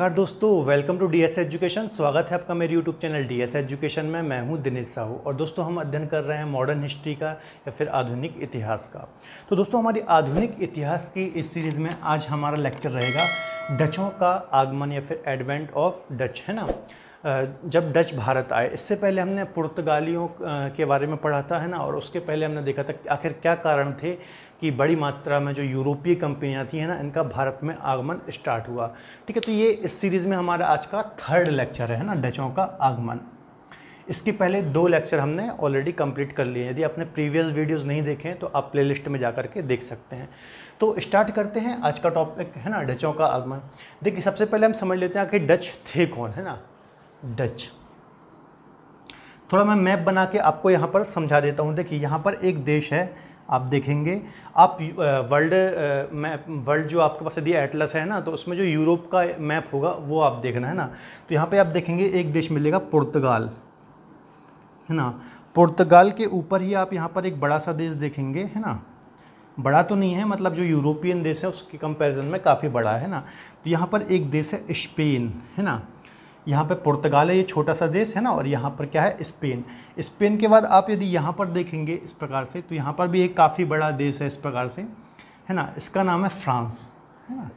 नमस्कार दोस्तों welcome to DS education स्वागत है आपका मेरे यूट्यूब चैनल डीएस एजुकेशन में मैं हूं दिनेश साहू और दोस्तों हम अध्ययन कर रहे हैं मॉडर्न हिस्ट्री का या फिर आधुनिक इतिहास का तो दोस्तों हमारी आधुनिक इतिहास की इस सीरीज़ में आज हमारा लेक्चर रहेगा डचों का आगमन या फिर एडवेंट ऑफ डच है ना जब डच भारत आए इससे पहले हमने पुर्तगालियों के बारे में पढ़ा था है ना और उसके पहले हमने देखा था आखिर क्या कारण थे कि बड़ी मात्रा में जो यूरोपीय कंपनियाँ थी है ना इनका भारत में आगमन स्टार्ट हुआ ठीक है तो ये इस सीरीज़ में हमारा आज का थर्ड लेक्चर है ना डचों का आगमन इसके पहले दो लेक्चर हमने ऑलरेडी कंप्लीट कर लिए यदि आपने प्रीवियस वीडियोस नहीं देखे हैं तो आप प्लेलिस्ट में जा के देख सकते हैं तो स्टार्ट करते हैं आज का टॉपिक है ना डचों का आगमन देखिए सबसे पहले हम समझ लेते हैं कि डच थे कौन है ना डच थोड़ा मैं मैप बना के आपको यहाँ पर समझा देता हूँ देखिए यहाँ पर एक देश है आप देखेंगे आप वर्ल्ड मैप वर्ल्ड जो आपके पास यदि एटलस है ना तो उसमें जो यूरोप का मैप होगा वो आप देखना है ना तो यहाँ पे आप देखेंगे एक देश मिलेगा पुर्तगाल है ना पुर्तगाल के ऊपर ही आप यहाँ पर एक बड़ा सा देश देखेंगे है ना बड़ा तो नहीं है मतलब जो यूरोपियन देश है उसके कंपेरिजन में काफ़ी बड़ा है ना तो यहाँ पर एक देश है स्पेन है ना यहाँ पर पुर्तगाल है ये छोटा सा देश है ना और यहाँ पर क्या है स्पेन स्पेन के बाद आप यदि यहाँ पर देखेंगे इस प्रकार से तो यहाँ पर भी एक काफ़ी बड़ा देश है इस प्रकार से है ना इसका नाम है फ्रांस है ना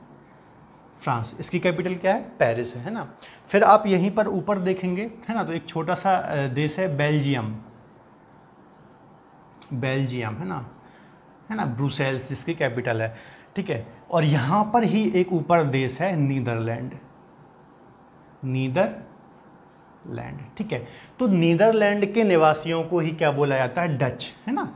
फ्रांस इसकी कैपिटल क्या है पेरिस है ना फिर आप यहीं पर ऊपर देखेंगे है ना तो एक छोटा सा देश है बेल्जियम बेल्जियम है ना है ना ब्रुसेल्स जिसकी कैपिटल है ठीक है और यहाँ पर ही एक ऊपर देश है नीदरलैंड नीदरलैंड ठीक है तो नीदरलैंड के निवासियों को ही क्या बोला जाता है डच है ना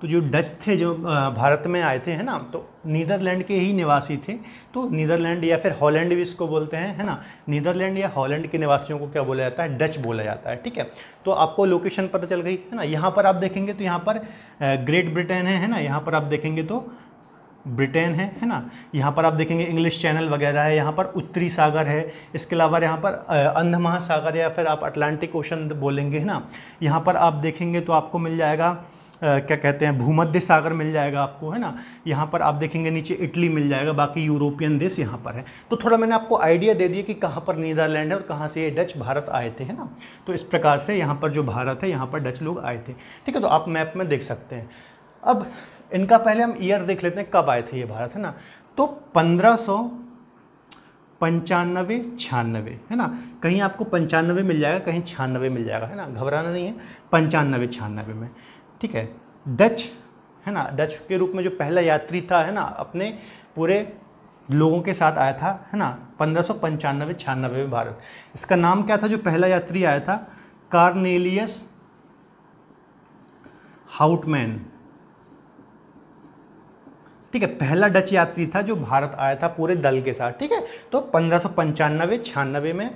तो जो डच थे जो भारत में आए थे है ना तो नीदरलैंड के ही निवासी थे तो नीदरलैंड या फिर हॉलैंड भी इसको बोलते हैं है ना नीदरलैंड या हॉलैंड के निवासियों को क्या बोला जाता है डच बोला जाता है ठीक है तो आपको लोकेशन पता चल गई है ना यहाँ पर आप देखेंगे तो यहाँ पर ग्रेट ब्रिटेन है है ना यहाँ पर आप देखेंगे तो ब्रिटेन है है ना यहाँ पर आप देखेंगे इंग्लिश चैनल वगैरह है यहाँ पर उत्तरी सागर है इसके अलावा यहाँ पर अंध महासागर या फिर आप अटलांटिक ओशन बोलेंगे है ना यहाँ पर आप देखेंगे तो आपको मिल जाएगा आ, क्या कहते हैं भूमध्य सागर मिल जाएगा आपको है ना यहाँ पर आप देखेंगे नीचे इटली मिल जाएगा बाकी यूरोपियन देश यहाँ पर है तो थोड़ा मैंने आपको आइडिया दे दिया कि कहाँ पर नीदरलैंड है और कहाँ से ये डच भारत आए थे है ना तो इस प्रकार से यहाँ पर जो भारत है यहाँ पर डच लोग आए थे ठीक है तो आप मैप में देख सकते हैं अब इनका पहले हम ईयर देख लेते हैं कब आए थे ये भारत है ना तो पंद्रह सौ पंचानवे छियानवे है ना कहीं आपको पंचानवे मिल जाएगा कहीं छियानवे मिल जाएगा है ना घबराना नहीं है पंचानवे छियानवे में ठीक है डच है ना डच के रूप में जो पहला यात्री था है ना अपने पूरे लोगों के साथ आया था है ना पंद्रह सौ पंचानवे छियानवे में भारत इसका नाम क्या था जो पहला यात्री आया था कार्नेलियस हाउटमैन ठीक है पहला डच यात्री था जो भारत आया था पूरे दल के साथ ठीक है तो पंद्रह सौ पंचानवे में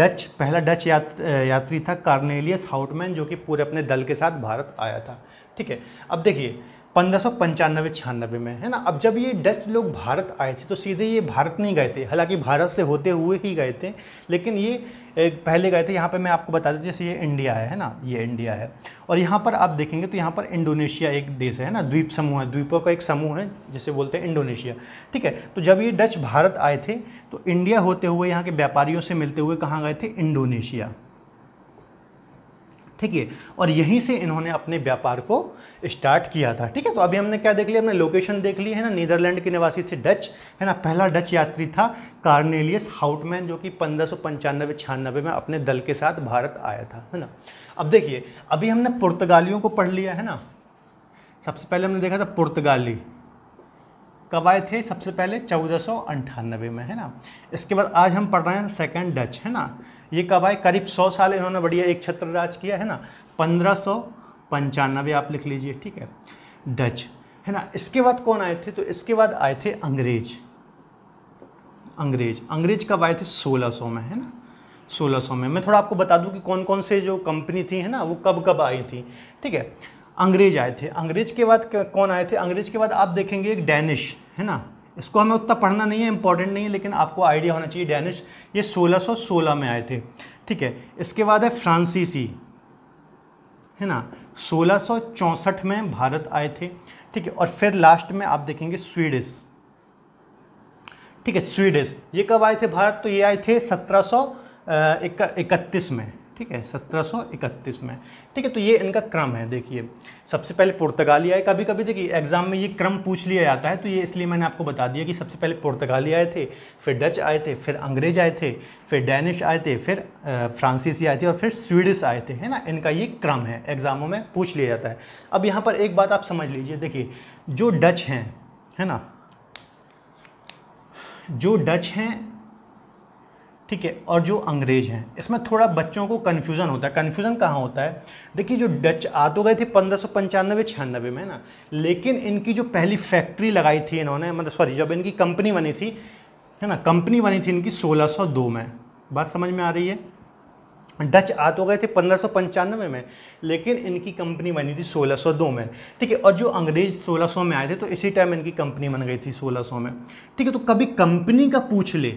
डच पहला डच यात, यात्री था कार्नेलियस हाउटमैन जो कि पूरे अपने दल के साथ भारत आया था ठीक है अब देखिए पंद्रह सौ पंचानवे छियानवे में है ना अब जब ये डच लोग भारत आए थे तो सीधे ये भारत नहीं गए थे हालांकि भारत से होते हुए ही गए थे लेकिन ये पहले गए थे यहाँ पे मैं आपको बता दूँ जैसे ये इंडिया है ना ये इंडिया है और यहाँ पर आप देखेंगे तो यहाँ पर इंडोनेशिया एक देश है ना द्वीप समूह है द्वीपों का एक समूह है जिसे बोलते हैं इंडोनेशिया ठीक है तो जब ये डच भारत आए थे तो इंडिया होते हुए यहाँ के व्यापारियों से मिलते हुए कहाँ गए थे इंडोनेशिया ठीक है और यहीं से इन्होंने अपने व्यापार को स्टार्ट किया था ठीक है तो अभी हमने क्या देख लिया हमने लोकेशन देख ली है ना नीदरलैंड के निवासी थे डच है ना पहला डच यात्री था कार्नेलियस हाउटमैन जो कि पंद्रह सौ छियानबे में अपने दल के साथ भारत आया था है ना अब देखिए अभी हमने पुर्तगालियों को पढ़ लिया है ना सबसे पहले हमने देखा था पुर्तगाली कब आए थे सबसे पहले चौदह में है ना इसके बाद आज हम पढ़ रहे हैं सेकेंड डच है ना ये कब आए करीब सौ साल इन्होंने बढ़िया एक छत्र राज किया है ना पंद्रह सौ पंचानबे आप लिख लीजिए ठीक है डच है ना इसके बाद कौन आए थे तो इसके बाद आए थे अंग्रेज अंग्रेज अंग्रेज कब आए थे 1600 में है ना 1600 में मैं थोड़ा आपको बता दूं कि कौन कौन से जो कंपनी थी है ना वो कब कब आई थी ठीक है अंग्रेज आए थे अंग्रेज के बाद कौन आए थे अंग्रेज के बाद आप देखेंगे एक डैनिश है ना इसको हमें उतना पढ़ना नहीं है इंपॉर्टेंट नहीं है लेकिन आपको आइडिया होना चाहिए डैनिश ये 1616 में आए थे ठीक है इसके बाद है फ्रांसीसी है ना 1664 में भारत आए थे ठीक है और फिर लास्ट में आप देखेंगे स्वीडिस ठीक है स्वीडिस ये कब आए थे भारत तो ये आए थे सत्रह इकतीस में ठीक है 1731 में ठीक है तो ये इनका क्रम है देखिए सबसे पहले पुर्तगाली आए कभी कभी देखिए एग्जाम में ये क्रम पूछ लिया जाता है तो ये इसलिए मैंने आपको बता दिया कि सबसे पहले पुर्तगाली आए थे फिर डच आए थे फिर अंग्रेज आए थे फिर डैनिश आए थे फिर फ्रांसीसी आए थे और फिर स्वीडिश आए थे है ना इनका ये क्रम है एग्ज़ामों में पूछ लिया जाता है अब यहाँ पर एक बात आप समझ लीजिए देखिए जो डच हैं है ना जो डच हैं ठीक है और जो अंग्रेज हैं इसमें थोड़ा बच्चों को कन्फ्यूज़न होता है कन्फ्यूज़न कहाँ होता है देखिए जो डच आ तो गए थे पंद्रह सौ पंचानवे छियानबे में ना लेकिन इनकी जो पहली फैक्ट्री लगाई थी इन्होंने मतलब सॉरी जब इनकी कंपनी बनी थी है ना कंपनी बनी थी इनकी 1602 में बात समझ में आ रही है डच आ तो गए थे पंद्रह में लेकिन इनकी कंपनी बनी थी 1602 में ठीक है और जो अंग्रेज 1600 में आए थे तो इसी टाइम इनकी कंपनी बन गई थी 1600 में ठीक है तो कभी कंपनी का पूछ ले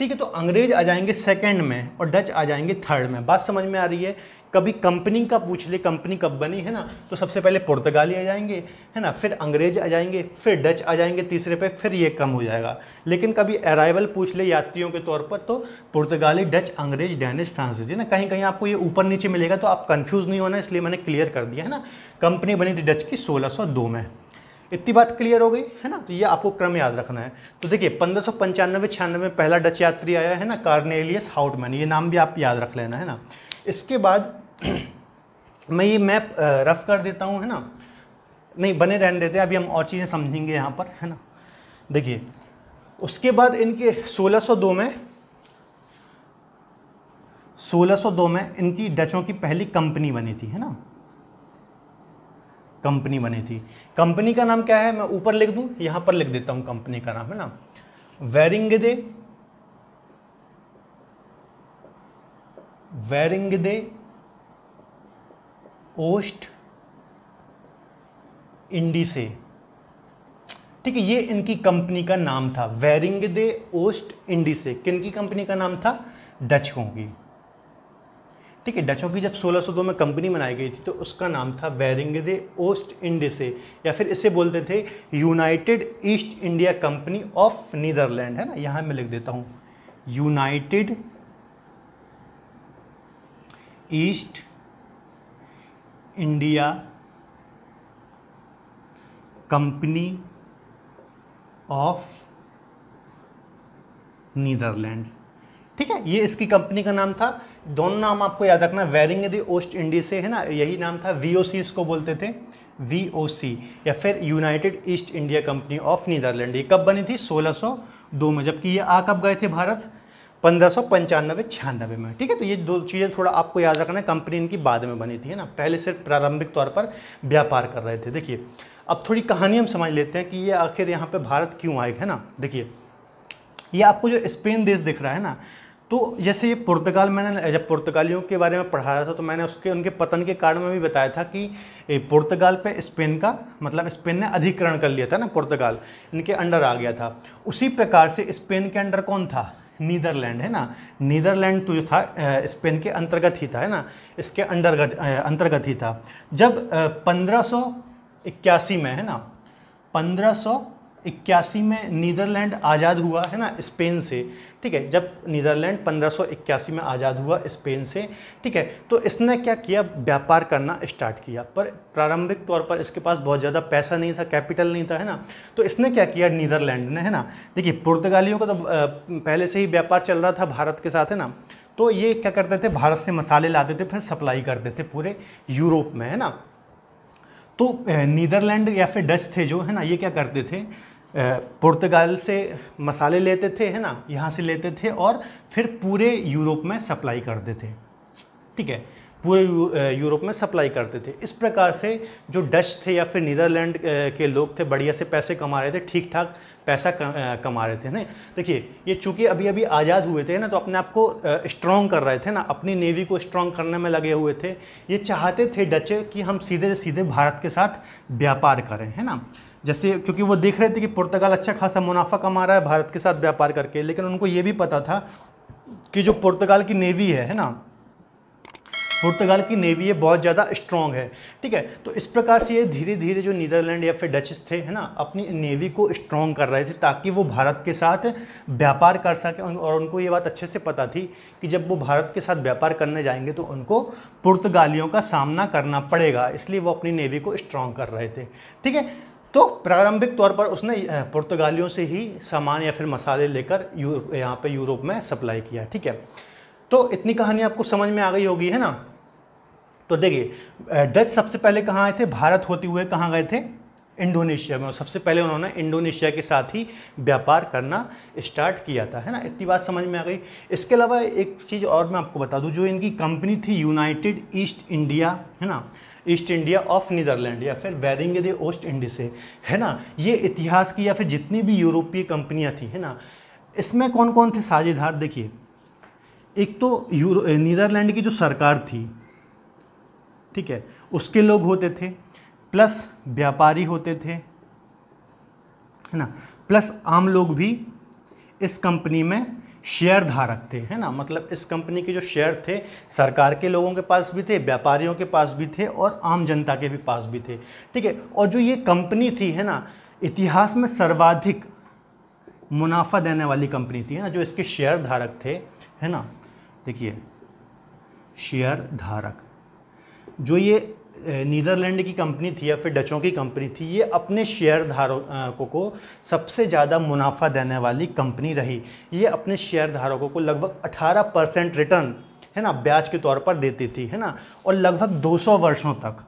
ठीक है तो अंग्रेज आ जाएंगे सेकंड में और डच आ जाएंगे थर्ड में बात समझ में आ रही है कभी कंपनी का पूछ ले कंपनी कब बनी है ना तो सबसे पहले पुर्तगाली आ जाएंगे है ना फिर अंग्रेज आ जाएंगे फिर डच आ जाएंगे तीसरे पे फिर ये कम हो जाएगा लेकिन कभी अराइवल पूछ ले यात्रियों के तौर पर तो पुर्तगाली डच अंग्रेज डैनिश फ्रांसीसी ना कहीं कहीं आपको ये ऊपर नीचे मिलेगा तो आप कन्फ्यूज़ नहीं होना इसलिए मैंने क्लियर कर दिया है ना कंपनी बनी थी डच की सोलह में इतनी बात क्लियर हो गई है ना तो ये आपको क्रम याद रखना है तो देखिए पंद्रह सौ पंचानवे छियानवे में पहला डच यात्री आया है ना कार्नेलियस हाउटमैन ये नाम भी आप याद रख लेना है ना इसके बाद मैं ये मैप रफ कर देता हूँ है ना नहीं बने रहने देते अभी हम और चीज़ें समझेंगे यहाँ पर है ना देखिए उसके बाद इनके 1602 में 1602 में इनकी डचों की पहली कंपनी बनी थी है ना कंपनी बनी थी कंपनी का नाम क्या है मैं ऊपर लिख दूं यहां पर लिख देता हूं कंपनी का नाम है ना वेरिंग दे ओस्ट इंडी से ठीक है ये इनकी कंपनी का नाम था दे ओस्ट इंडी से किन की कंपनी का नाम था डच की ठीक है डचों की जब 1602 में कंपनी बनाई गई थी तो उसका नाम था वेरिंग दे ओस्ट इंडिसे या फिर इसे बोलते थे united east India company of Netherland है ना यहाँ मैं लिख देता हूँ united east India company of Netherland ठीक है ये इसकी कंपनी का नाम था दोनों नाम आपको याद रखना वेरिंग दी ओस्ट इंडीज से है ना यही नाम था वी ओ सी इसको बोलते थे वी ओ सी या फिर united east India company of Netherland ये कब बनी थी 1602 में जबकि ये आ कब गए थे भारत पंद्रह सौ पंचानबे छियानबे में ठीक है तो ये दो चीज़ें थोड़ा आपको याद रखना है कंपनी इनकी बाद में बनी थी है ना पहले सिर्फ प्रारंभिक तौर पर व्यापार कर रहे थे देखिए अब थोड़ी कहानी हम समझ लेते हैं कि ये आखिर यहाँ पर भारत क्यों आए है ना देखिए ये आपको जो स्पेन देश दिख रहा है ना तो जैसे ये पुर्तगाल मैंने जब पुर्तगालियों के बारे में पढ़ा रहा था तो मैंने उसके उनके पतन के कारण में भी बताया था कि पुर्तगाल पे स्पेन का मतलब स्पेन ने अधिकरण कर लिया था ना पुर्तगाल इनके अंडर आ गया था उसी प्रकार से स्पेन के अंडर कौन था नीदरलैंड है ना नीदरलैंड तो जो था स्पेन के अंतर्गत ही था है ना इसके अंडरगत अंतर्गत ही था जब पंद्रह इक्यासी में है ना पंद्रह इक्यासी में नीदरलैंड आज़ाद हुआ है ना स्पेन से ठीक है जब नीदरलैंड 1581 में आज़ाद हुआ स्पेन से ठीक है तो इसने क्या किया व्यापार करना स्टार्ट किया पर प्रारंभिक तौर पर इसके पास बहुत ज़्यादा पैसा नहीं था कैपिटल नहीं था है ना तो इसने क्या किया नीदरलैंड ने है ना देखिए पुर्तगालियों का तो पहले से ही व्यापार चल रहा था भारत के साथ है ना तो ये क्या करते थे भारत से मसाले लाते थे फिर सप्लाई करते थे पूरे यूरोप में है ना तो नीदरलैंड या फिर डच थे जो है ना ये क्या करते थे पुर्तगाल से मसाले लेते थे है ना यहाँ से लेते थे और फिर पूरे यूरोप में सप्लाई करते थे ठीक है पूरे यूरोप में सप्लाई करते थे इस प्रकार से जो डच थे या फिर नीदरलैंड के लोग थे बढ़िया से पैसे कमा रहे थे ठीक ठाक पैसा कमा रहे थे ना देखिए ये चूंकि अभी अभी आज़ाद हुए थे ना तो अपने आप को स्ट्रॉन्ग कर रहे थे ना अपनी नेवी को स्ट्रॉन्ग करने में लगे हुए थे ये चाहते थे डच कि हम सीधे सीधे भारत के साथ व्यापार करें है ना जैसे क्योंकि वो देख रहे थे कि पुर्तगाल अच्छा खासा मुनाफा कमा रहा है भारत के साथ व्यापार करके लेकिन उनको ये भी पता था कि जो पुर्तगाल की नेवी है है ना पुर्तगाल की नेवी ये बहुत ज़्यादा स्ट्रॉन्ग है ठीक है तो इस प्रकार से ये धीरे धीरे जो नीदरलैंड या फिर डच थे है ना अपनी नेवी को स्ट्रॉन्ग कर रहे थे ताकि वो भारत के साथ व्यापार कर सकें और उनको ये बात अच्छे से पता थी कि जब वो भारत के साथ व्यापार करने जाएंगे तो उनको पुर्तगालियों का सामना करना पड़ेगा इसलिए वो अपनी नेवी को स्ट्रॉन्ग कर रहे थे ठीक है तो प्रारंभिक तौर पर उसने पुर्तगालियों से ही सामान या फिर मसाले लेकर यूरोप यहाँ पे यूरोप में सप्लाई किया ठीक है तो इतनी कहानी आपको समझ में आ गई होगी है ना तो देखिए डच सबसे पहले कहाँ आए थे भारत होते हुए कहाँ गए थे इंडोनेशिया में और सबसे पहले उन्होंने इंडोनेशिया के साथ ही व्यापार करना स्टार्ट किया था है ना इतनी बात समझ में आ गई इसके अलावा एक चीज़ और मैं आपको बता दूँ जो इनकी कंपनी थी यूनाइटेड ईस्ट इंडिया है ना ईस्ट इंडिया ऑफ नीदरलैंड या फिर बैरिंग दे ओस्ट इंडीज से है ना ये इतिहास की या फिर जितनी भी यूरोपीय कंपनियाँ थी है ना इसमें कौन कौन थे साझेदार देखिए एक तो यूरो नीदरलैंड की जो सरकार थी ठीक है उसके लोग होते थे प्लस व्यापारी होते थे है ना प्लस आम लोग भी इस कंपनी में शेयर धारक थे है ना मतलब इस कंपनी के जो शेयर थे सरकार के लोगों के पास भी थे व्यापारियों के पास भी थे और आम जनता के भी पास भी थे ठीक है और जो ये कंपनी थी है ना इतिहास में सर्वाधिक मुनाफा देने वाली कंपनी थी है ना जो इसके शेयर धारक थे है ना देखिए शेयर धारक जो ये नीदरलैंड की कंपनी थी या फिर डचों की कंपनी थी ये अपने शेयर धारकों को सबसे ज़्यादा मुनाफा देने वाली कंपनी रही ये अपने शेयर धारकों को लगभग 18 परसेंट रिटर्न है ना ब्याज के तौर पर देती थी है ना और लगभग 200 वर्षों तक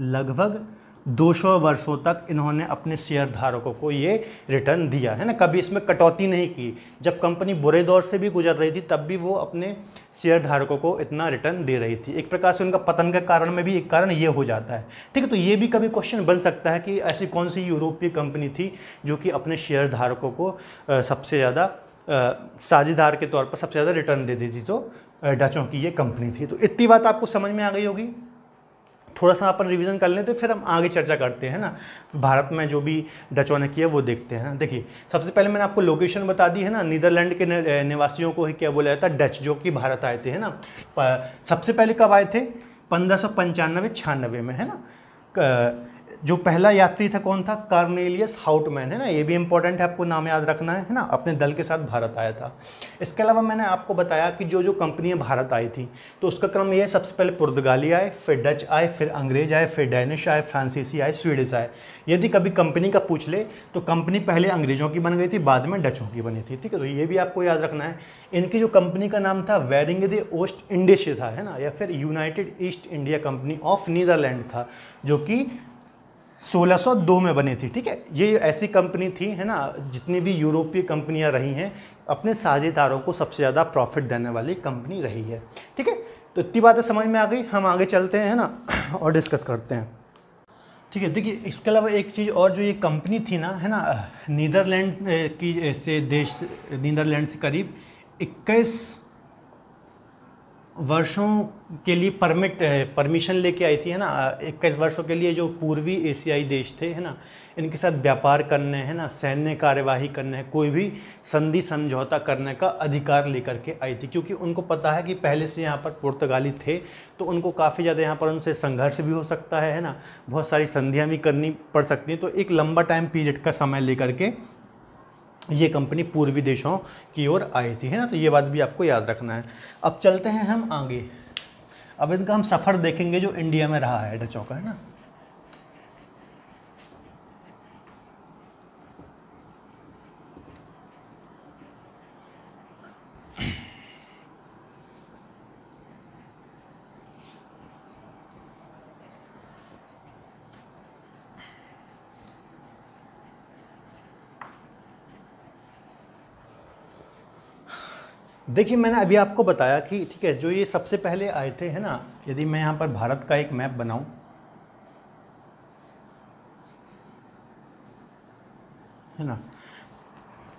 लगभग 200 वर्षों तक इन्होंने अपने शेयर धारकों को ये रिटर्न दिया है ना कभी इसमें कटौती नहीं की जब कंपनी बुरे दौर से भी गुजर रही थी तब भी वो अपने शेयर धारकों को इतना रिटर्न दे रही थी एक प्रकार से उनका पतन का कारण में भी एक कारण ये हो जाता है ठीक है तो ये भी कभी क्वेश्चन बन सकता है कि ऐसी कौन सी यूरोपीय कंपनी थी जो कि अपने शेयर धारकों को सबसे ज़्यादा साझेदार के तौर पर सबसे ज़्यादा रिटर्न दे देती तो डचों की ये कंपनी थी तो इतनी बात आपको समझ में आ गई होगी थोड़ा सा अपन रिवीजन कर लें तो फिर हम आगे चर्चा करते हैं ना भारत में जो भी डचों ने किया वो देखते हैं देखिए सबसे पहले मैंने आपको लोकेशन बता दी है ना नीदरलैंड के निवासियों को ही क्या बोला जाता है डच जो कि भारत आए थे है ना सबसे पहले कब आए थे पंद्रह सौ छियानवे में है ना जो पहला यात्री था कौन था कार्नेलियस हाउटमैन है ना ये भी इंपॉर्टेंट है आपको नाम याद रखना है ना अपने दल के साथ भारत आया था इसके अलावा मैंने आपको बताया कि जो जो कंपनियाँ भारत आई थी तो उसका क्रम ये है सबसे पहले पुर्तगाली आए फिर डच आए फिर अंग्रेज आए फिर डेनिश आए फ्रांसीसी आए स्वीडिश आए यदि कभी कंपनी का पूछ ले तो कंपनी पहले अंग्रेजों की बन गई थी बाद में डचों की बनी थी ठीक है तो ये भी आपको याद रखना है इनकी जो कंपनी का नाम था वेरिंग द ओस्ट इंडिश था है ना या फिर united east India company of Netherland था जो कि 1602 में बनी थी ठीक है ये ऐसी कंपनी थी है ना जितनी भी यूरोपीय कंपनियां रही हैं अपने साझेदारों को सबसे ज़्यादा प्रॉफिट देने वाली कंपनी रही है ठीक है तो इतनी बातें समझ में आ गई हम आगे चलते हैं ना और डिस्कस करते हैं ठीक है देखिए इसके अलावा एक चीज़ और जो ये कंपनी थी ना है ना नीदरलैंड की से देश नीदरलैंड से करीब इक्कीस वर्षों के लिए परमिट परमिशन लेके आई थी है ना इक्कीस वर्षों के लिए जो पूर्वी एशियाई देश थे है ना इनके साथ व्यापार करने है ना सैन्य कार्यवाही करने कोई भी संधि समझौता करने का अधिकार लेकर के आई थी क्योंकि उनको पता है कि पहले से यहाँ पर पुर्तगाली थे तो उनको काफ़ी ज़्यादा यहाँ पर उनसे संघर्ष भी हो सकता है है ना बहुत सारी संधियाँ भी करनी पड़ सकती हैं तो एक लंबा टाइम पीरियड का समय लेकर के ये कंपनी पूर्वी देशों की ओर आई थी है ना तो ये बात भी आपको याद रखना है अब चलते हैं हम आगे अब इनका हम सफ़र देखेंगे जो इंडिया में रहा है डचों का है ना देखिए मैंने अभी आपको बताया कि ठीक है जो ये सबसे पहले आए थे है ना यदि मैं यहाँ पर भारत का एक मैप बनाऊँ है ना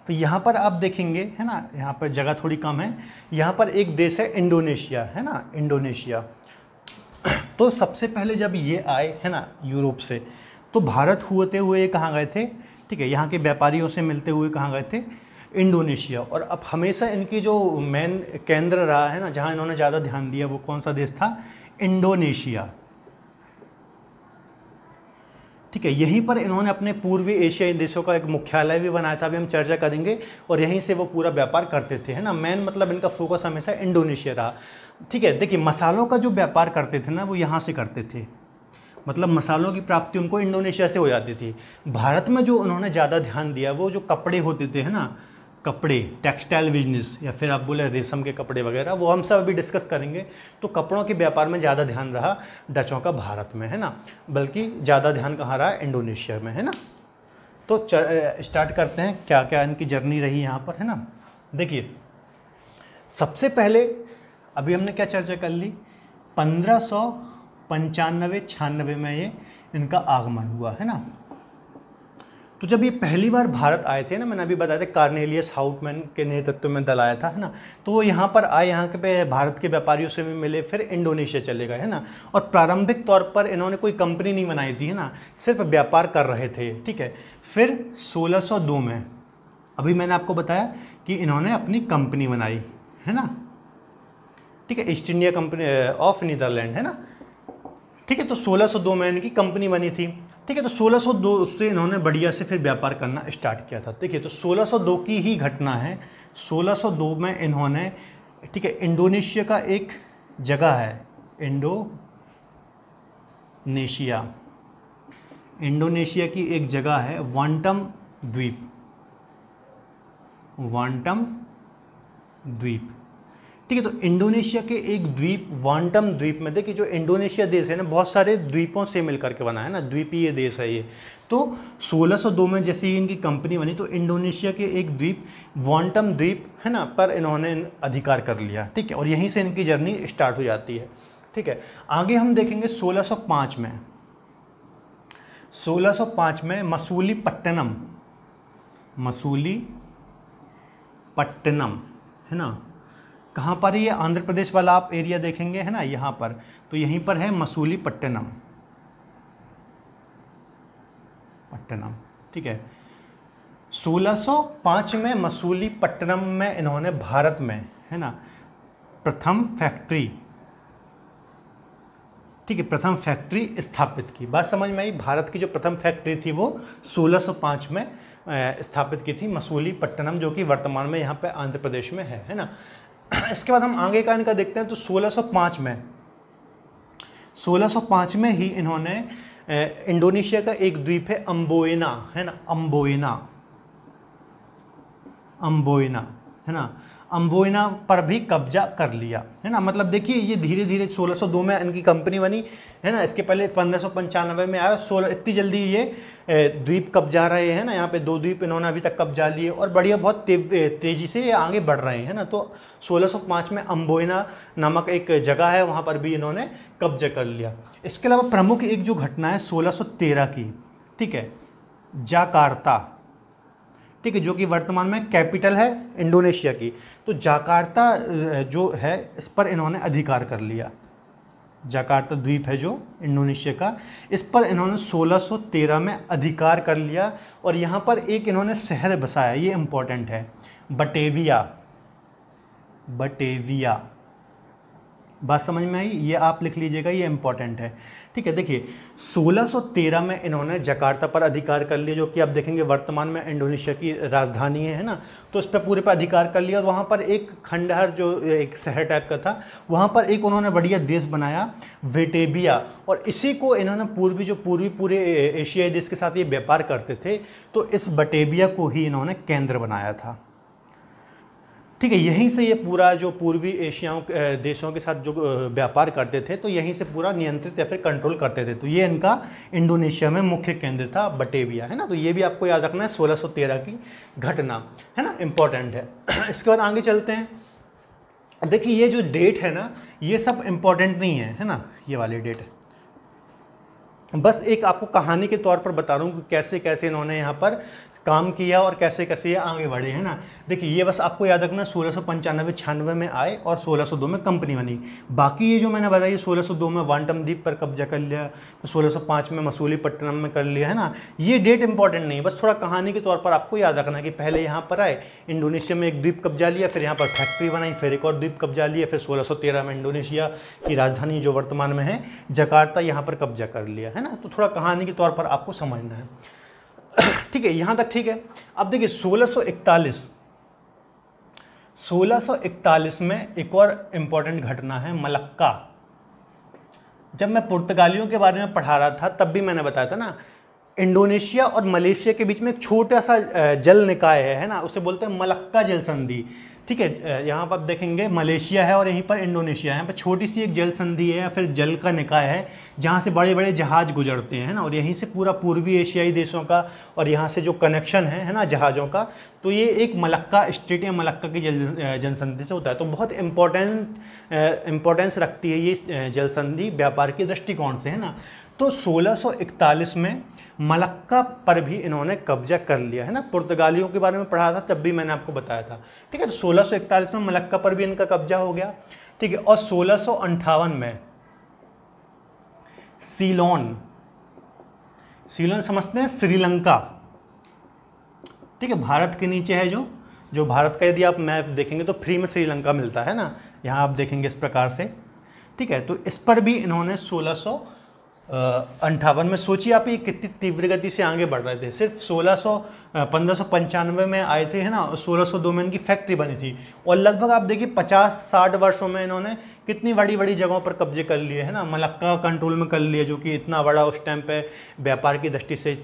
तो यहाँ पर आप देखेंगे है ना यहाँ पर जगह थोड़ी कम है यहाँ पर एक देश है इंडोनेशिया है ना इंडोनेशिया तो सबसे पहले जब ये आए है ना यूरोप से तो भारत हुए हुए कहाँ गए थे ठीक है यहाँ के व्यापारियों से मिलते हुए कहाँ गए थे इंडोनेशिया और अब हमेशा इनकी जो मेन केंद्र रहा है ना जहाँ इन्होंने ज़्यादा ध्यान दिया वो कौन सा देश था इंडोनेशिया ठीक है यहीं पर इन्होंने अपने पूर्वी एशियाई देशों का एक मुख्यालय भी बनाया था अभी हम चर्चा करेंगे और यहीं से वो पूरा व्यापार करते थे है ना मेन मतलब इनका फोकस हमेशा इंडोनेशिया रहा ठीक है देखिए मसालों का जो व्यापार करते थे ना वो यहाँ से करते थे मतलब मसालों की प्राप्ति उनको इंडोनेशिया से हो जाती थी भारत में जो उन्होंने ज़्यादा ध्यान दिया वो जो कपड़े होते थे है ना कपड़े टेक्सटाइल बिजनेस या फिर आप बोले रेशम के कपड़े वगैरह वो हम सब अभी डिस्कस करेंगे तो कपड़ों के व्यापार में ज़्यादा ध्यान रहा डचों का भारत में है ना बल्कि ज़्यादा ध्यान कहाँ रहा इंडोनेशिया में है ना तो स्टार्ट करते हैं क्या क्या इनकी जर्नी रही यहाँ पर है ना देखिए सबसे पहले अभी हमने क्या चर्चा कर ली पंद्रह सौ पंचानवे छियानवे में ये इनका आगमन हुआ है ना तो जब ये पहली बार भारत आए थे ना मैंने अभी बताया था कार्नेलियस हाउटमैन के नेतृत्व में दल आया था है ना तो वो यहाँ पर आए यहाँ के पे भारत के व्यापारियों से भी मिले फिर इंडोनेशिया चले गए है ना और प्रारंभिक तौर पर इन्होंने कोई कंपनी नहीं बनाई थी है ना सिर्फ व्यापार कर रहे थे ठीक है फिर सोलह में अभी मैंने आपको बताया कि इन्होंने अपनी कंपनी बनाई है ना ठीक है east India company of Netherland है ना ठीक है तो 1602 में इनकी कंपनी बनी थी ठीक है तो 1602 से इन्होंने बढ़िया से फिर व्यापार करना स्टार्ट किया था ठीक है तो 1602 की ही घटना है 1602 में इन्होंने ठीक है इंडोनेशिया का एक जगह है इंडोनेशिया इंडोनेशिया की एक जगह है वांटम द्वीप वांटम द्वीप ठीक है तो इंडोनेशिया के एक द्वीप वांटम द्वीप में देखिए जो इंडोनेशिया देश है ना बहुत सारे द्वीपों से मिल करके बना है ना द्वीपीय देश है ये तो 1602 में जैसे ही इनकी कंपनी बनी तो इंडोनेशिया के एक द्वीप वांटम द्वीप है ना पर इन्होंने अधिकार कर लिया ठीक है और यहीं से इनकी जर्नी स्टार्ट हो जाती है ठीक है आगे हम देखेंगे सोलह में सोलह में मसूली पट्टनम मसूली पट्टनम है ना कहाँ पर ये आंध्र प्रदेश वाला आप एरिया देखेंगे है ना यहाँ पर तो यहीं पर है मसूली पट्टनम पट्टनम ठीक है 1605 में मसूली पट्टनम में इन्होंने भारत में है ना प्रथम फैक्ट्री ठीक है प्रथम फैक्ट्री स्थापित की बात समझ में आई भारत की जो प्रथम फैक्ट्री थी वो 1605 में स्थापित की थी मसूली पट्टनम जो कि वर्तमान में यहाँ पे आंध्र प्रदेश में है है ना इसके बाद हम आगे का इनका देखते हैं तो 1605 में 1605 में ही इन्होंने इंडोनेशिया का एक द्वीप है अम्बोइना है ना अम्बोइना अम्बोइना है ना अम्बोइना पर भी कब्जा कर लिया है ना मतलब देखिए ये धीरे धीरे 1602 में इनकी कंपनी बनी है ना इसके पहले पंद्रह में आया सोलह इतनी जल्दी ये द्वीप कब्जा रहे हैं ना यहाँ पे दो द्वीप इन्होंने अभी तक कब्जा लिए और बढ़िया बहुत ते, तेज़ी से ये आगे बढ़ रहे हैं ना तो 1605 में अम्बोइना नामक एक जगह है वहाँ पर भी इन्होंने कब्जा कर लिया इसके अलावा प्रमुख एक जो घटना है सोलह की ठीक है जाकार्ता ठीक है जो कि वर्तमान में कैपिटल है इंडोनेशिया की तो जाकार्ता जो है इस पर इन्होंने अधिकार कर लिया जाकार्ता द्वीप है जो इंडोनेशिया का इस पर इन्होंने 1613 में अधिकार कर लिया और यहाँ पर एक इन्होंने शहर बसाया ये इम्पोर्टेंट है बटेविया बटेविया बात समझ में आई ये आप लिख लीजिएगा ये इम्पोर्टेंट है ठीक है देखिए 1613 में इन्होंने जकार्ता पर अधिकार कर लिया जो कि आप देखेंगे वर्तमान में इंडोनेशिया की राजधानी है ना तो इस पर पूरे पर अधिकार कर लिया और वहाँ पर एक खंडहर जो एक शहर टाइप का था वहाँ पर एक उन्होंने बढ़िया देश बनाया वेटेबिया और इसी को इन्होंने पूर्वी जो पूर्वी पूरे एशियाई देश के साथ ये व्यापार करते थे तो इस बटेबिया को ही इन्होंने केंद्र बनाया था ठीक है यहीं से ये पूरा जो पूर्वी एशियाओं देशों के साथ जो व्यापार करते थे तो यहीं से पूरा नियंत्रित या फिर कंट्रोल करते थे तो ये इनका इंडोनेशिया में मुख्य केंद्र था बटेविया है ना तो ये भी आपको याद रखना है 1613 की घटना है ना इम्पॉर्टेंट है इसके बाद आगे चलते हैं देखिए ये जो डेट है ना ये सब इम्पॉर्टेंट नहीं है है ना ये वाली डेट है बस एक आपको कहानी के तौर पर बता रहा हूँ कि कैसे कैसे इन्होंने यहाँ पर काम किया और कैसे कैसे आगे बढ़े है ना देखिए ये बस आपको याद रखना सोलह सौ पंचानवे छियानवे में आए और सोलह सौ दो में कंपनी बनी बाकी ये जो मैंने बताया सोलह सौ दो में वांटम द्वीप पर कब्जा कर लिया तो सोलह सौ पाँच में मसूलीपट्टनम में कर लिया है ना ये डेट इंपॉर्टेंट नहीं बस थोड़ा कहानी के तौर पर आपको याद रखना कि पहले यहाँ पर आए इंडोनेशिया में एक द्वीप कब्जा लिया फिर यहाँ पर फैक्ट्री बनाई फिर एक और द्वीप कब्जा लिया फिर सोलह में इंडोनेशिया की राजधानी जो वर्तमान में है जकार्ता यहाँ पर कब्जा कर लिया है ना तो थोड़ा कहानी के तौर पर आपको समझना है ठीक है यहाँ तक ठीक है अब देखिए 1641 1641 में एक और इम्पॉर्टेंट घटना है मलक्का जब मैं पुर्तगालियों के बारे में पढ़ा रहा था तब भी मैंने बताया था ना इंडोनेशिया और मलेशिया के बीच में एक छोटा सा जल निकाय है, है ना उसे बोलते हैं मलक्का जल संधि ठीक है यहाँ पर आप देखेंगे मलेशिया है और यहीं पर इंडोनेशिया है यहाँ पर छोटी सी एक जल संधि है या फिर जल का निकाय है जहाँ से बड़े बड़े जहाज गुजरते हैं ना और यहीं से पूरा पूर्वी एशियाई देशों का और यहाँ से जो कनेक्शन है है ना जहाज़ों का तो ये एक मलक्का स्टेट या मलक्का की जल जनसंधि से होता है तो बहुत इम्पोर्टेंट इम्पोर्टेंस रखती है ये जल संधि व्यापार के दृष्टिकोण से है ना तो 1641 में मलक्का पर भी इन्होंने कब्जा कर लिया है ना पुर्तगालियों के बारे में पढ़ा था तब भी मैंने आपको बताया था ठीक है तो सोलह में मलक्का पर भी इनका कब्जा हो गया ठीक है और सोलह में सीलोन सीलोन समझते हैं श्रीलंका ठीक है भारत के नीचे है जो जो भारत का यदि आप मैप देखेंगे तो फ्री में श्रीलंका मिलता है ना यहाँ आप देखेंगे इस प्रकार से ठीक है तो इस पर भी इन्होंने सोलह अंठावन में सोचिए आप ये कितनी तीव्र गति से आगे बढ़ रहे थे सिर्फ सोलह सौ पंद्रह में आए थे है ना सोलह सौ दो में इनकी फैक्ट्री बनी थी और लगभग आप देखिए पचास साठ वर्षों में इन्होंने कितनी बड़ी बड़ी जगहों पर कब्जे कर लिए है ना मलक्का कंट्रोल में कर लिए जो कि इतना बड़ा उस टाइम पे व्यापार की दृष्टि से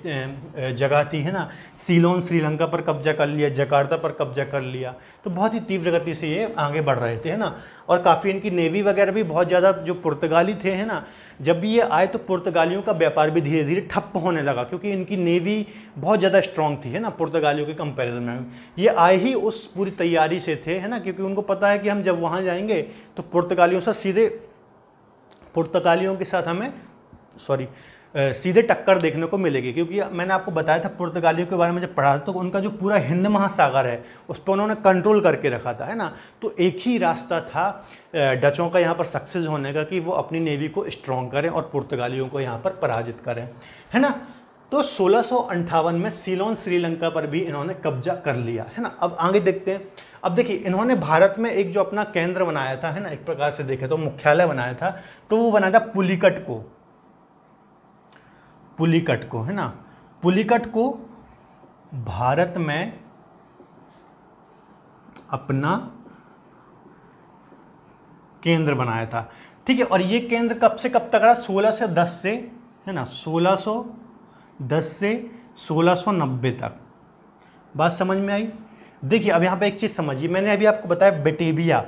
जगह थी है ना सीलोन श्रीलंका पर कब्जा कर लिया जकार्ता पर कब्जा कर लिया तो बहुत ही तीव्र गति से ये आगे बढ़ रहे थे है ना और काफ़ी इनकी नेवी वगैरह भी बहुत ज़्यादा जो पुर्तगाली थे है ना जब भी ये आए तो पुर्तगालियों का व्यापार भी धीरे धीरे ठप्प होने लगा क्योंकि इनकी नेवी बहुत ज़्यादा स्ट्रांग थी है ना पुर्तगालियों के कंपैरिजन में ये आए ही उस पूरी तैयारी से थे है ना क्योंकि उनको पता है कि हम जब वहाँ जाएंगे तो पुर्तगाल पुर्तगालियों से सीधे पुर्तगालियों के साथ हमें सॉरी सीधे टक्कर देखने को मिलेगी क्योंकि मैंने आपको बताया था पुर्तगालियों के बारे में जब पढ़ा था तो उनका जो पूरा हिंद महासागर है उस पर उन्होंने कंट्रोल करके रखा था है ना तो एक ही रास्ता था डचों का यहाँ पर सक्सेस होने का कि वो अपनी नेवी को स्ट्रॉन्ग करें और पुर्तगालियों को यहाँ पर पराजित करें है ना तो सोलह में सीलोन श्रीलंका पर भी इन्होंने कब्जा कर लिया है ना अब आगे देखते हैं अब देखिए इन्होंने भारत में एक जो अपना केंद्र बनाया था है ना एक प्रकार से देखे तो मुख्यालय बनाया था तो वो बनाया था पुलिकट को पुलिकट को है ना पुलिकट को भारत में अपना केंद्र बनाया था ठीक है और ये केंद्र कब से कब तक रहा सोलह से दस से है ना सोलह सो दस से सोलह सो नब्बे तक बात समझ में आई देखिए अब यहाँ पे एक चीज़ समझिए मैंने अभी आपको बताया बटेविया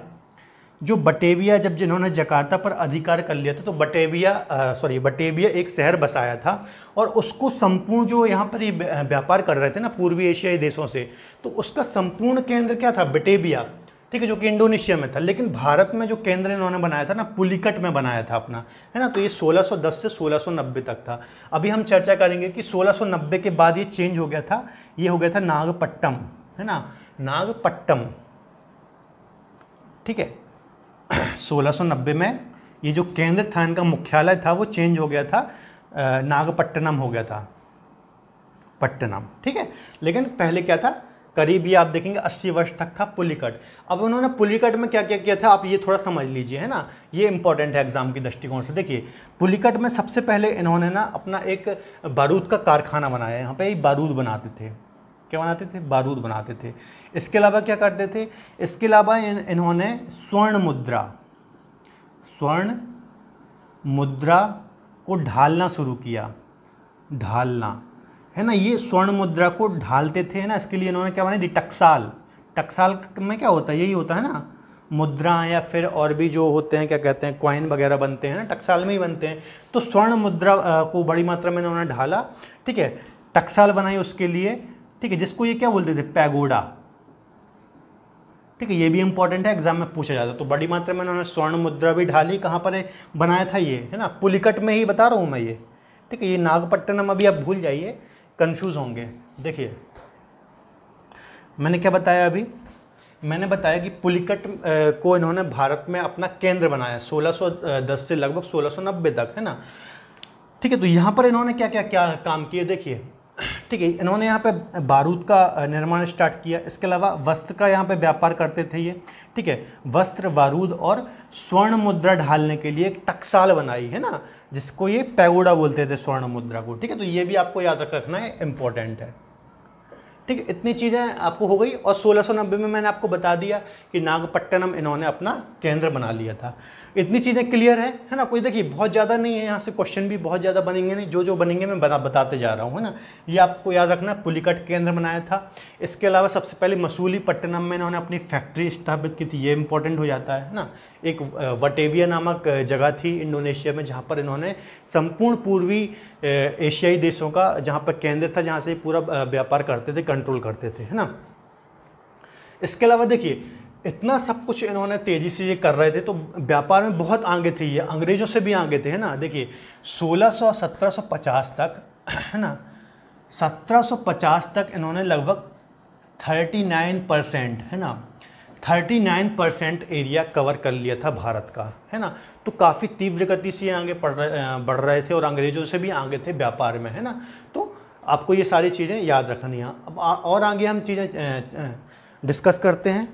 जो बटेविया जब जिन्होंने जकार्ता पर अधिकार कर लिया था तो बटेविया सॉरी बटेविया एक शहर बसाया था और उसको संपूर्ण जो यहाँ पर ये व्यापार कर रहे थे ना पूर्वी एशियाई देशों से तो उसका संपूर्ण केंद्र क्या था बटेविया ठीक है जो कि इंडोनेशिया में था लेकिन भारत में जो केंद्र इन्होंने बनाया था ना पुलिकट में बनाया था अपना है ना तो ये 1610 से 1690 तक था अभी हम चर्चा करेंगे कि 1690 के बाद ये चेंज हो गया था ये हो गया था नागपट्टम है ना नागपट्टम ठीक है 1690 में ये जो केंद्र था इनका मुख्यालय था वो चेंज हो गया था नागपट्टनम हो गया था पट्टनम ठीक है लेकिन पहले क्या था करीब ये आप देखेंगे 80 वर्ष तक था पुलिकट अब उन्होंने पुलिकट में क्या क्या किया था आप ये थोड़ा समझ लीजिए है ना ये इंपॉर्टेंट है एग्जाम की दृष्टिकोण से देखिए पुलिकट में सबसे पहले इन्होंने ना अपना एक बारूद का कारखाना बनाया यहाँ पे बारूद बनाते थे क्या बनाते थे बारूद बनाते थे इसके अलावा क्या करते थे इसके अलावा इन, इन्होंने स्वर्ण मुद्रा स्वर्ण मुद्रा को ढालना शुरू किया ढालना है ना ये स्वर्ण मुद्रा को ढालते थे ना इसके लिए इन्होंने क्या बनाई टक्साल टक्साल में क्या होता है यही होता है ना मुद्रा या फिर और भी जो होते हैं क्या कहते हैं क्वाइन वगैरह बनते हैं ना टक्साल में ही बनते हैं तो स्वर्ण मुद्रा को बड़ी मात्रा में इन्होंने ढाला ठीक है टक्साल बनाई उसके लिए ठीक है जिसको ये क्या बोलते थे पैगोडा ठीक है ये भी इंपॉर्टेंट है एग्जाम में पूछा जाता है तो बड़ी मात्रा में उन्होंने स्वर्ण मुद्रा भी ढाली कहाँ पर बनाया था ये है ना पुलिकट में ही बता रहा हूँ मैं ये ठीक है ये नागपट्टनम अभी आप भूल जाइए कन्फ्यूज़ होंगे देखिए मैंने क्या बताया अभी मैंने बताया कि पुलिकट को इन्होंने भारत में अपना केंद्र बनाया 1610 से लगभग 1690 तक है ना ठीक है तो यहाँ पर इन्होंने क्या क्या क्या काम किए देखिए ठीक है इन्होंने यहाँ पे बारूद का निर्माण स्टार्ट किया इसके अलावा वस्त्र का यहाँ पे व्यापार करते थे ये ठीक है वस्त्र बारूद और स्वर्ण मुद्रा ढालने के लिए एक टक्साल बनाई है ना जिसको ये पैगोडा बोलते थे स्वर्ण मुद्रा को ठीक है तो ये भी आपको याद रखना है इम्पोर्टेंट है ठीक है इतनी चीज़ें आपको हो गई और सोलह में मैंने आपको बता दिया कि नागपट्टनम इन्होंने अपना केंद्र बना लिया था इतनी चीज़ें क्लियर है है ना कोई देखिए बहुत ज़्यादा नहीं है यहाँ से क्वेश्चन भी बहुत ज़्यादा बनेंगे नहीं जो जो बनेंगे मैं बता बताते जा रहा हूँ है ना ये आपको याद रखना पुलिकट केंद्र बनाया था इसके अलावा सबसे पहले मसूली पट्टनम में इन्होंने अपनी फैक्ट्री स्थापित की थी ये इंपॉर्टेंट हो जाता है ना एक वटेविया नामक जगह थी इंडोनेशिया में जहाँ पर इन्होंने संपूर्ण पूर्वी एशियाई देशों का जहाँ पर केंद्र था जहाँ से पूरा व्यापार करते थे कंट्रोल करते थे है ना इसके अलावा देखिए इतना सब कुछ इन्होंने तेज़ी से ये कर रहे थे तो व्यापार में बहुत आगे थे ये अंग्रेज़ों से भी आगे थे है ना देखिए 1600 1750 तक है ना 1750 तक इन्होंने लगभग 39 परसेंट है ना 39 परसेंट एरिया कवर कर लिया था भारत का है ना तो काफ़ी तीव्र गति से ये आगे पढ़ बढ़ रहे थे और अंग्रेज़ों से भी आगे थे व्यापार में है ना तो आपको ये सारी चीज़ें याद रखनी है अब और आगे हम चीज़ें डिस्कस करते हैं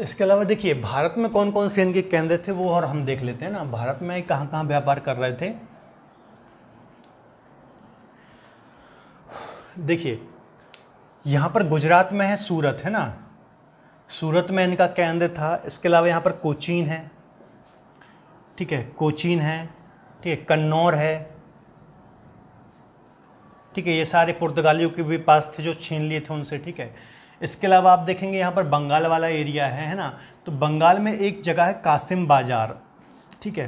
इसके अलावा देखिए भारत में कौन कौन से इनके केंद्र थे वो और हम देख लेते हैं ना भारत में कहाँ कहाँ व्यापार कर रहे थे देखिए यहाँ पर गुजरात में है सूरत है ना सूरत में इनका केंद्र था इसके अलावा यहाँ पर कोचीन है ठीक है कोचीन है ठीक है कन्नौर है ठीक है ये सारे पुर्तगालियों के भी पास थे जो छीन लिए थे उनसे ठीक है इसके अलावा आप देखेंगे यहाँ पर बंगाल वाला एरिया है है ना तो बंगाल में एक जगह है कासिम बाज़ार ठीक है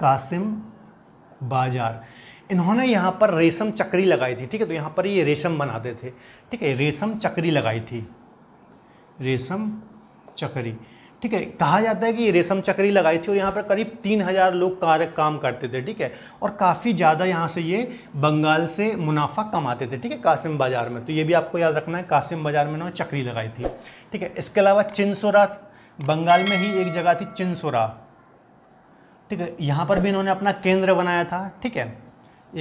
कासिम बाज़ार इन्होंने यहाँ पर रेशम चक्री लगाई थी ठीक है तो यहाँ पर ये रेशम बनाते थे ठीक है रेशम चक्री लगाई थी रेशम चक्री ठीक है कहा जाता है कि रेशम चक्री लगाई थी और यहाँ पर करीब तीन हज़ार लोग कार्य काम करते थे ठीक है और काफ़ी ज़्यादा यहाँ से ये बंगाल से मुनाफा कमाते थे ठीक है कासिम बाज़ार में तो ये भी आपको याद रखना है कासिम बाज़ार में उन्होंने चक्री लगाई थी ठीक है इसके अलावा चिनसोरा बंगाल में ही एक जगह थी चिनसोरा ठीक है यहाँ पर भी इन्होंने अपना केंद्र बनाया था ठीक है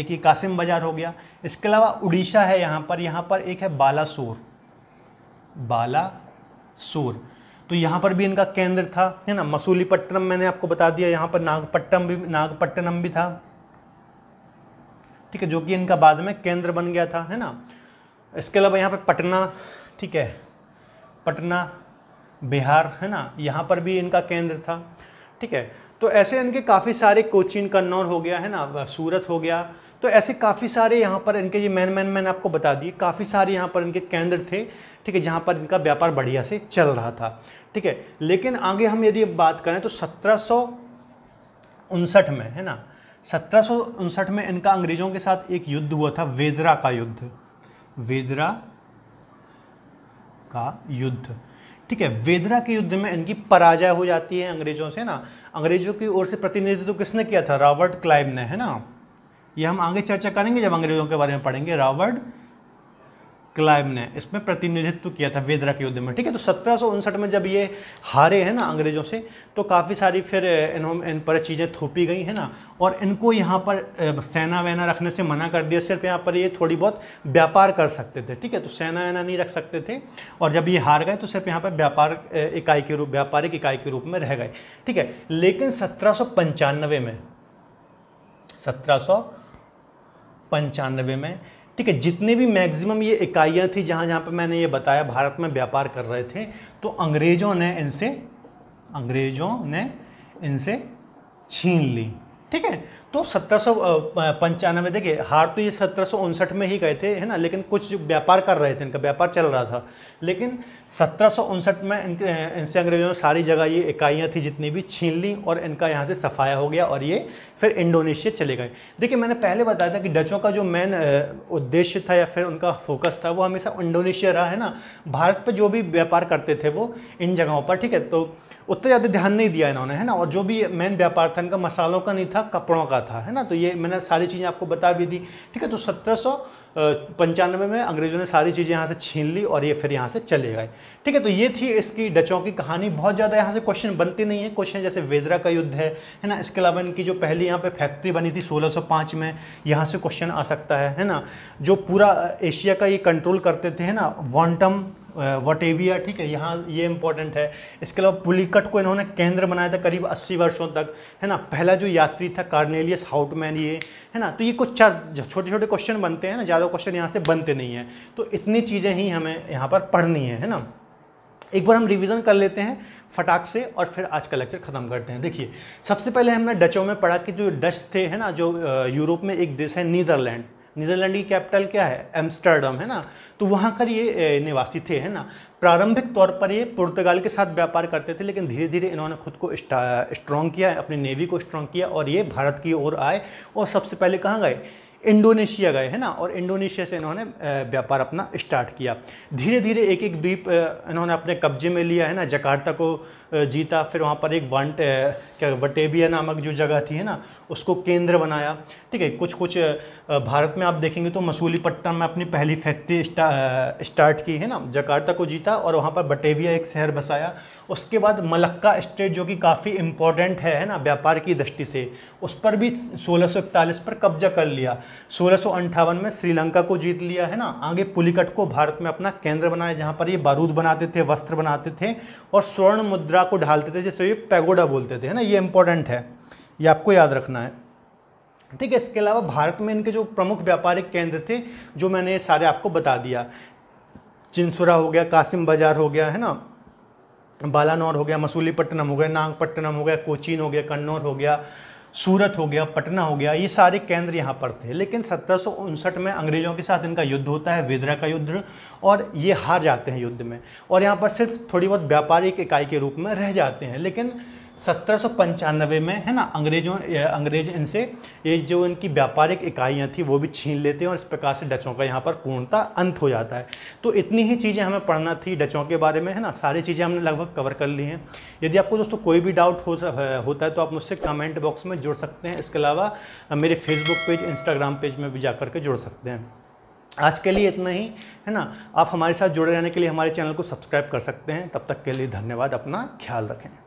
एक ही कासिम बाज़ार हो गया इसके अलावा उड़ीसा है यहाँ पर यहाँ पर एक है बालासोर बालासोर तो यहाँ पर भी इनका केंद्र था है ना मसूलीपट्टनम मैंने आपको बता दिया यहाँ पर नागपट्टनम भी नागपट्टनम भी था ठीक है जो कि इनका बाद में केंद्र बन गया था है ना इसके अलावा यहाँ पर पटना ठीक है पटना बिहार है ना यहाँ पर भी इनका केंद्र था ठीक है तो ऐसे इनके काफ़ी सारे कोचिन कन्नौर हो गया है ना सूरत हो गया तो ऐसे काफ़ी सारे यहाँ पर इनके ये मैन मैन मैन आपको बता दिए काफ़ी सारे यहाँ पर इनके केंद्र थे ठीक है जहाँ पर इनका व्यापार बढ़िया से चल रहा था ठीक है लेकिन आगे हम यदि बात करें तो सत्रह में है ना सत्रह में इनका अंग्रेज़ों के साथ एक युद्ध हुआ था वेदरा का युद्ध वेदरा का युद्ध ठीक है वेदरा के युद्ध में इनकी पराजय हो जाती है अंग्रेजों से ना अंग्रेजों की ओर से प्रतिनिधित्व किसने किया था रॉबर्ट क्लाइव ने है ना ये हम आगे चर्चा करेंगे जब अंग्रेजों के बारे में पढ़ेंगे रॉबर्ट क्लाइव ने इसमें प्रतिनिधित्व किया था वेदरा के युद्ध में ठीक है तो सत्रह में जब ये हारे हैं ना अंग्रेजों से तो काफ़ी सारी फिर इन्हों इन पर चीज़ें थोपी गई हैं ना और इनको यहाँ पर सेना वैना रखने से मना कर दिया सिर्फ यहाँ पर ये थोड़ी बहुत व्यापार कर सकते थे ठीक है तो सेना वैना नहीं रख सकते थे और जब ये हार गए तो सिर्फ यहाँ पर व्यापार इकाई के रूप व्यापारिक इकाई के रूप में रह गए ठीक है लेकिन सत्रह में सत्रह पंचानवे में ठीक है जितने भी मैक्सिमम ये इकाइयाँ थी जहाँ जहाँ पर मैंने ये बताया भारत में व्यापार कर रहे थे तो अंग्रेज़ों ने इनसे अंग्रेज़ों ने इनसे छीन ली ठीक है तो सत्रह सौ पंचानवे देखिए हार तो ये सत्रह सौ उनसठ में ही गए थे है ना लेकिन कुछ व्यापार कर रहे थे इनका व्यापार चल रहा था लेकिन सत्रह में इनसे अंग्रेज़ों ने सारी जगह ये इकाइयाँ थी जितनी भी छीन ली और इनका यहाँ से सफाया हो गया और ये फिर इंडोनेशिया चले गए देखिए मैंने पहले बताया था कि डचों का जो मेन उद्देश्य था या फिर उनका फोकस था वो हमेशा इंडोनेशिया रहा है ना भारत पर जो भी व्यापार करते थे वो इन जगहों पर ठीक है तो उतना ज़्यादा ध्यान नहीं दिया इन्होंने है ना और जो भी मेन व्यापार था इनका मसालों का नहीं था कपड़ों का था है ना तो ये मैंने सारी चीज़ें आपको बता भी दी ठीक है तो सत्रह पंचानवे में अंग्रेज़ों ने सारी चीज़ें यहाँ से छीन ली और ये फिर यहाँ से चले गए ठीक है तो ये थी इसकी डचों की कहानी बहुत ज़्यादा यहाँ से क्वेश्चन बनती नहीं है क्वेश्चन जैसे वेदरा का युद्ध है है ना इसके अलावा इनकी जो पहली यहाँ पे फैक्ट्री बनी थी 1605 में यहाँ से क्वेश्चन आ सकता है है ना जो पूरा एशिया का ये कंट्रोल करते थे है ना वॉन्टम वटेविया ठीक है यहाँ ये इंपॉर्टेंट है इसके अलावा पुलिकट को इन्होंने केंद्र बनाया था करीब 80 वर्षों तक है ना पहला जो यात्री था कार्नेलियस हाउटमैन ये है ना तो ये कुछ चार छोटे छोटे क्वेश्चन बनते हैं ना ज़्यादा क्वेश्चन यहाँ से बनते नहीं हैं तो इतनी चीज़ें ही हमें यहाँ पर पढ़नी है है ना एक बार हम रिविजन कर लेते हैं फटाक से और फिर आज का लेक्चर ख़त्म करते हैं देखिए सबसे पहले हमने डचों में पढ़ा कि जो डच थे है ना जो यूरोप में एक देश है नीदरलैंड नीदरलैंड की कैपिटल क्या है एम्स्टर्डम है ना तो वहाँ कर ये निवासी थे है ना प्रारंभिक तौर पर ये पुर्तगाल के साथ व्यापार करते थे लेकिन धीरे धीरे इन्होंने खुद को स्ट्रॉन्ग किया अपनी नेवी को स्ट्रॉन्ग किया और ये भारत की ओर आए और सबसे पहले कहाँ गए इंडोनेशिया गए है ना और इंडोनेशिया से इन्होंने व्यापार अपना स्टार्ट किया धीरे धीरे एक एक द्वीप इन्होंने अपने कब्जे में लिया है ना जकार्ता को जीता फिर वहाँ पर एक वंट क्या वटेबिया नामक जो जगह थी है ना उसको केंद्र बनाया ठीक है कुछ कुछ भारत में आप देखेंगे तो मसूलीपट्टनम में अपनी पहली फैक्ट्री स्टार्ट की है ना जकार्ता को जीता और वहाँ पर बटेविया एक शहर बसाया उसके बाद मलक्का स्टेट जो कि काफ़ी इम्पोर्टेंट है है ना व्यापार की दृष्टि से उस पर भी सोलह पर कब्जा कर लिया सोलह में श्रीलंका को जीत लिया है ना आगे पुलिकट को भारत में अपना केंद्र बनाया जहाँ पर ये बारूद बनाते थे वस्त्र बनाते थे और स्वर्ण मुद्रा मुद्रा को ढालते थे जिसे पैगोडा बोलते थे है ना ये इंपॉर्टेंट है ये आपको याद रखना है ठीक है इसके अलावा भारत में इनके जो प्रमुख व्यापारिक केंद्र थे जो मैंने सारे आपको बता दिया चिंसुरा हो गया कासिम बाजार हो गया है ना बालानौर हो गया मसूलीपट्टनम हो गया नागपट्टनम हो गया कोचीन हो गया कन्नौर हो गया सूरत हो गया पटना हो गया ये सारे केंद्र यहाँ पर थे लेकिन सत्रह में अंग्रेज़ों के साथ इनका युद्ध होता है विद्रा का युद्ध और ये हार जाते हैं युद्ध में और यहाँ पर सिर्फ थोड़ी बहुत व्यापारिक इकाई के रूप में रह जाते हैं लेकिन सत्रह में है ना अंग्रेजों अंग्रेज इनसे ये जो इनकी व्यापारिक इकाइयाँ थी वो भी छीन लेते हैं और इस प्रकार से डचों का यहाँ पर पूर्णता अंत हो जाता है तो इतनी ही चीज़ें हमें पढ़ना थी डचों के बारे में है ना सारी चीज़ें हमने लगभग कवर कर ली हैं यदि आपको दोस्तों कोई भी डाउट हो होता है तो आप मुझसे कमेंट बॉक्स में जुड़ सकते हैं इसके अलावा मेरे फेसबुक पेज इंस्टाग्राम पेज में भी जा करके जुड़ सकते हैं आज के लिए इतना ही है ना आप हमारे साथ जुड़े रहने के लिए हमारे चैनल को सब्सक्राइब कर सकते हैं तब तक के लिए धन्यवाद अपना ख्याल रखें